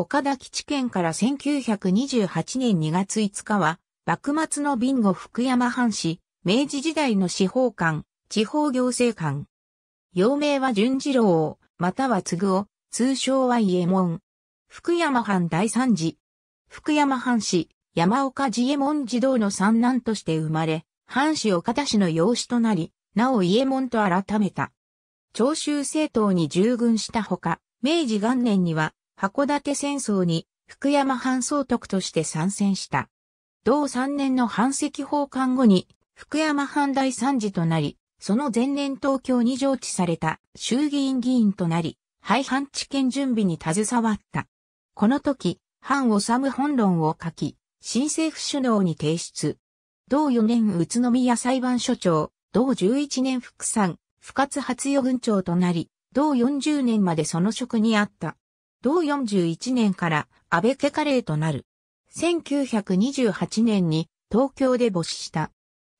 岡田基地県から1928年2月5日は、幕末のビンゴ福山藩士、明治時代の司法官、地方行政官。幼名は順次郎または継ぐ通称は家門。福山藩第三次。福山藩士、山岡寺家衛門児童の三男として生まれ、藩士岡田氏の養子となり、なお家門と改めた。長州政党に従軍したほか、明治元年には函館戦争に福山藩総督として参戦した。同3年の藩籍奉還後に福山藩第三次となり、その前年東京に上地された衆議院議員となり、廃藩置県準備に携わった。この時、藩治本論を書き、新政府首脳に提出。同4年宇都宮裁判所長、同11年副産、不活発予軍長となり、同40年までその職にあった。同41年から安倍家カレーとなる。1928年に東京で没した。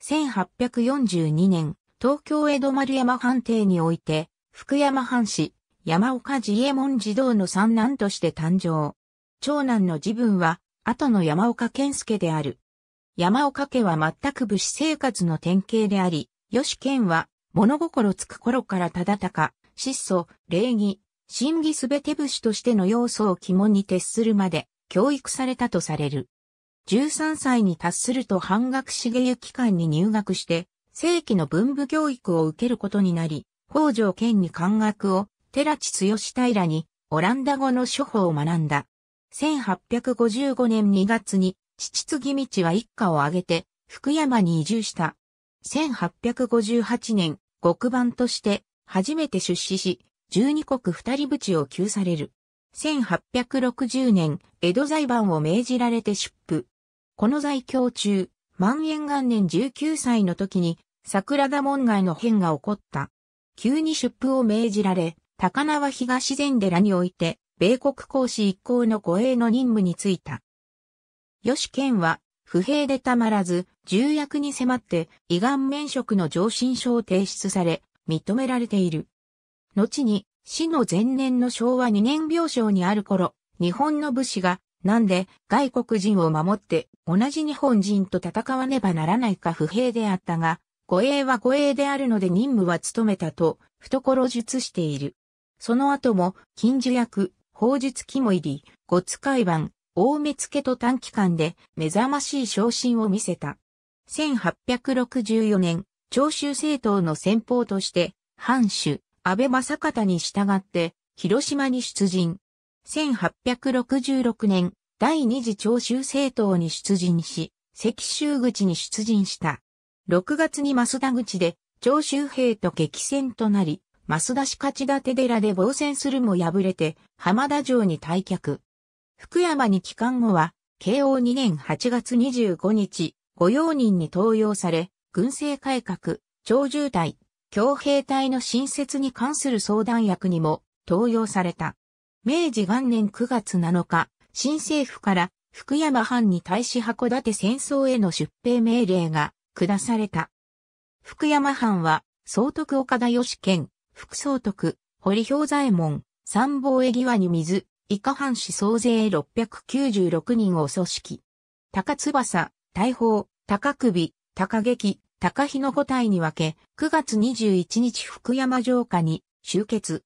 1842年、東京江戸丸山藩邸において、福山藩士、山岡自右衛門児童の三男として誕生。長男の自分は、後の山岡健介である。山岡家は全く武士生活の典型であり、吉健は物心つく頃から忠か、質素、礼儀、真偽すべて武士としての要素を肝に徹するまで教育されたとされる。13歳に達すると半額茂行機関に入学して、正規の文部教育を受けることになり、北条県に漢学を、寺地剛平に、オランダ語の処方を学んだ。1855年2月に、父継ぎ道は一家を挙げて、福山に移住した。1858年、極番として、初めて出資し、十二国二人淵を救される。1860年、江戸財判を命じられて出府。この在京中、万延元年19歳の時に、桜田門外の変が起こった。急に出府を命じられ、高輪東禅寺において、米国公使一行の護衛の任務に就いた。吉健は、不平でたまらず、重役に迫って、胃がん免職の上申書を提出され、認められている。後に死の前年の昭和2年病床にある頃、日本の武士が、なんで外国人を守って同じ日本人と戦わねばならないか不平であったが、護衛は護衛であるので任務は務めたと、懐術している。その後も、禁受薬、法術肝入り、五使い湾、大目付と短期間で目覚ましい昇進を見せた。1864年、長州政党の先方として、藩主、安倍正方に従って、広島に出陣。1866年、第二次長州政党に出陣し、赤州口に出陣した。6月に増田口で、長州兵と激戦となり、増田氏勝立寺で防戦するも敗れて、浜田城に退却。福山に帰還後は、慶応2年8月25日、御用人に登用され、軍政改革、長住隊、強兵隊の新設に関する相談役にも登用された。明治元年9月7日、新政府から福山藩に対し函館戦争への出兵命令が下された。福山藩は、総督岡田義賢、副総督、堀氷左衛門、参謀江際に水、伊下藩士総勢696人を組織。高翼、大砲、高首、高劇、高日の五体に分け、9月21日福山城下に集結。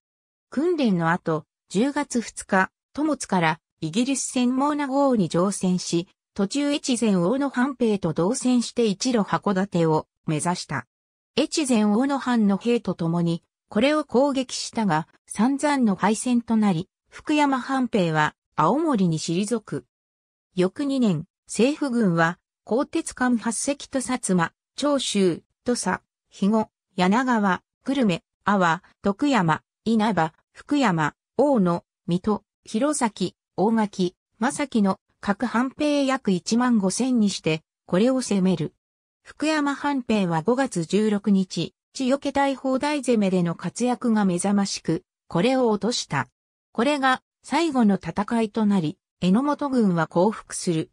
訓練の後、10月2日、友津からイギリス戦門な豪雨に乗船し、途中越前大野藩兵と同船して一路函館を目指した。越前大野藩の兵と共に、これを攻撃したが、散々の敗戦となり、福山藩兵は青森に退く。翌2年、政府軍は、鋼鉄艦8隻と薩摩、長州、土佐、肥後、柳川、久留米、阿波、徳山、稲葉、福山、大野、水戸、弘前、大垣、正木の各半兵約1万5千にして、これを攻める。福山半兵は5月16日、千代家大砲台攻めでの活躍が目覚ましく、これを落とした。これが最後の戦いとなり、榎本軍は降伏する。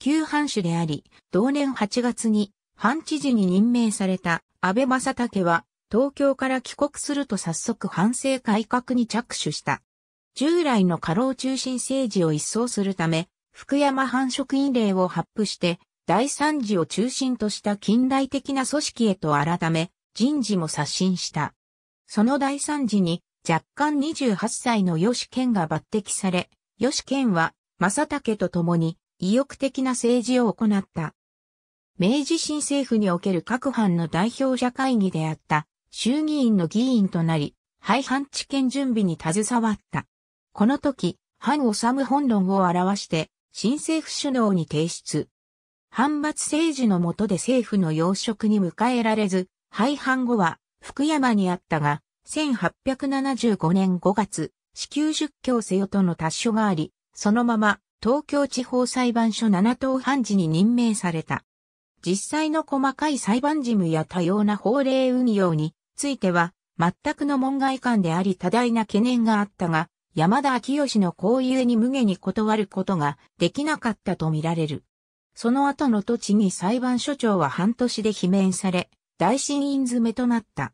旧藩主であり、同年8月に藩知事に任命された安倍正武は、東京から帰国すると早速反省改革に着手した。従来の過労中心政治を一掃するため、福山藩職員令を発布して、第三次を中心とした近代的な組織へと改め、人事も刷新した。その第三次に、若干28歳の吉健が抜擢され、吉健は、正武と共に、意欲的な政治を行った。明治新政府における各藩の代表者会議であった衆議院の議員となり、廃藩置県準備に携わった。この時、藩治本論を表して、新政府首脳に提出。藩閥政治の下で政府の要職に迎えられず、廃藩後は福山にあったが、1875年5月、死休出教せよとの達書があり、そのまま東京地方裁判所7等判事に任命された。実際の細かい裁判事務や多様な法令運用については、全くの門外観であり多大な懸念があったが、山田昭義の交友に無下に断ることができなかったとみられる。その後の土地に裁判所長は半年で罷免され、大審院詰めとなった。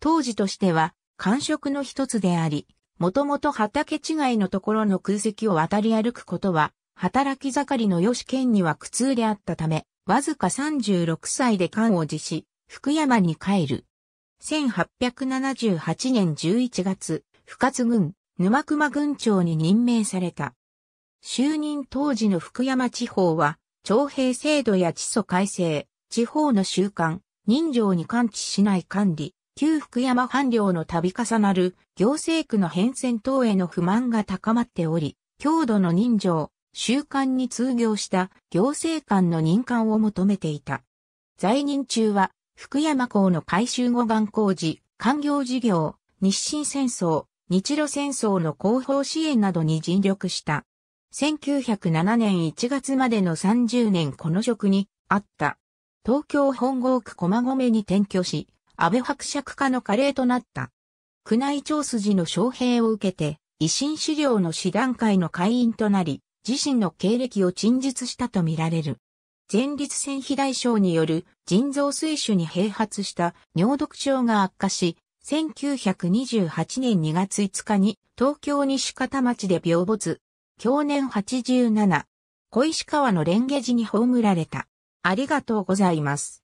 当時としては、官職の一つであり、もともと畑違いのところの空席を渡り歩くことは、働き盛りの吉県には苦痛であったため、わずか36歳で官を辞し、福山に帰る。1878年11月、深津郡、沼熊郡長に任命された。就任当時の福山地方は、徴兵制度や地租改正、地方の習慣、人情に感知しない管理、旧福山藩領の度重なる行政区の変遷等への不満が高まっており、郷土の人情、週刊に通業した行政官の任官を求めていた。在任中は、福山港の改修護岸工事、官業事業、日清戦争、日露戦争の広報支援などに尽力した。1907年1月までの30年この職にあった。東京本郷区駒込に転居し、安倍伯爵家の華麗となった。宮内庁筋の招聘を受けて、維新資料の師団会の会員となり、自身の経歴を陳述したとみられる。前立腺肥大症による腎臓水腫に併発した尿毒症が悪化し、1928年2月5日に東京西片町で病没。去年87、小石川の蓮華寺に葬られた。ありがとうございます。